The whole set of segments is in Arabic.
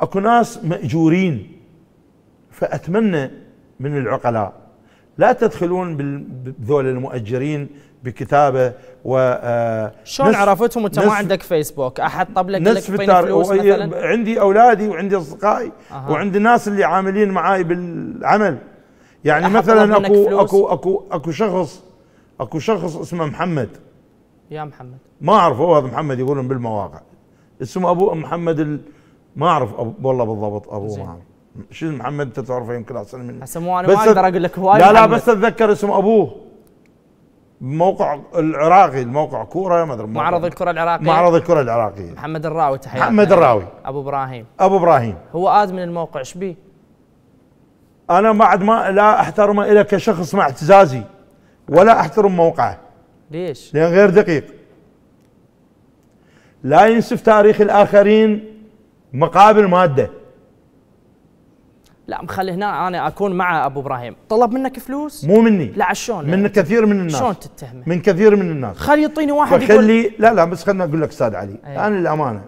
اكو ناس ماجورين فاتمنى من العقلاء لا تدخلون بذول المؤجرين بكتابه و آه، شلون عرفتهم انت ما عندك فيسبوك احد طب لك نسف لك فلوس مثلا عندي اولادي وعندي اصدقائي أه. وعندي الناس اللي عاملين معاي بالعمل يعني مثلا اكو اكو اكو اكو شخص اكو شخص اسمه محمد يا محمد ما اعرفه هذا محمد يقولون بالمواقع اسمه ابو محمد ما اعرف أب... والله بالضبط ابوه ما اعرف شو محمد انت تعرفه يمكن احسن مني هسه مو انا ما اقدر اقول لك هواي لا لا بس اتذكر اسم ابوه موقع العراقي الموقع كوره ما ادري معرض الكره العراقي معرض الكره العراقي محمد الراوي تحياتي محمد الراوي ابو ابراهيم ابو ابراهيم هو ادمن من الموقع ايش بيه؟ انا بعد ما لا احترمه الا كشخص مع اعتزازي ولا احترم موقعه ليش؟ لان غير دقيق لا ينسف تاريخ الاخرين مقابل ماده لا مخلي هنا انا اكون مع ابو ابراهيم طلب منك فلوس مو مني لا شلون يعني؟ من كثير من الناس شلون تتهمه من كثير من الناس خلي يعطيني واحد يقول لا لا بس خلنا اقول لك استاذ علي أيه. انا الامانه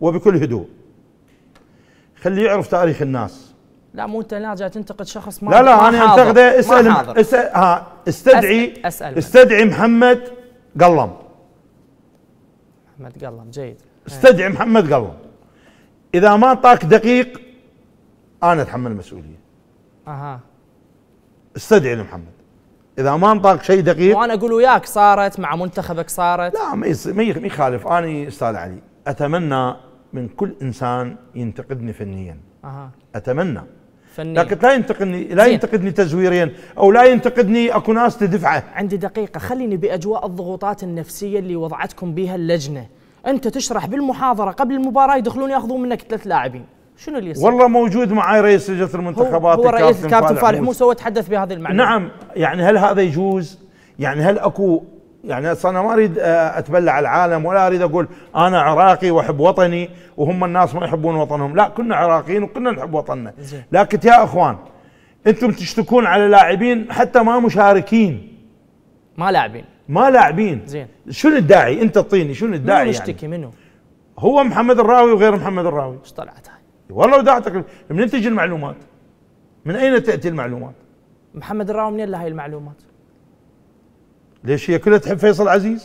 وبكل هدوء خليه يعرف تاريخ الناس لا مو انت لا جاي تنتقد شخص ما لا لا ما انا انتقده اسال اسال ها استدعي أسأل, أسأل استدعي محمد قلم محمد قلم جيد استدعي محمد قلم اذا ما طاك دقيق انا اتحمل المسؤوليه اها استدعي لمحمد اذا ما انطاك شيء دقيق وانا اقول وياك صارت مع منتخبك صارت لا ما ما يخالف انا استاذ علي اتمنى من كل انسان ينتقدني فنيا اها اتمنى فنيا لكن لا ينتقدني لا زين. ينتقدني تزويريا او لا ينتقدني اكو ناس تدفعه عندي دقيقه خليني باجواء الضغوطات النفسيه اللي وضعتكم بها اللجنه انت تشرح بالمحاضره قبل المباراه يدخلون ياخذون منك ثلاث لاعبين شنو اللي يصير؟ والله موجود معي رئيس لجنه المنتخبات هو, هو رئيس الكابتن فالح موسى وتحدث بهذه المعلومه نعم يعني هل هذا يجوز؟ يعني هل اكو يعني انا ما اريد آه، اتبلع العالم ولا اريد اقول انا عراقي واحب وطني وهم الناس ما يحبون وطنهم، لا كنا عراقيين وكنا نحب وطننا، لكن يا اخوان انتم تشتكون على لاعبين حتى ما مشاركين ما لاعبين ما لاعبين زين شنو الداعي انت اعطيني شنو الداعي من نشتكي منه يعني؟ منو هو محمد الراوي وغير محمد الراوي ايش طلعت هاي والله وداعتك منين تجي المعلومات من اين تاتي المعلومات محمد الراوي منين له هاي المعلومات ليش هي كلها تحب فيصل عزيز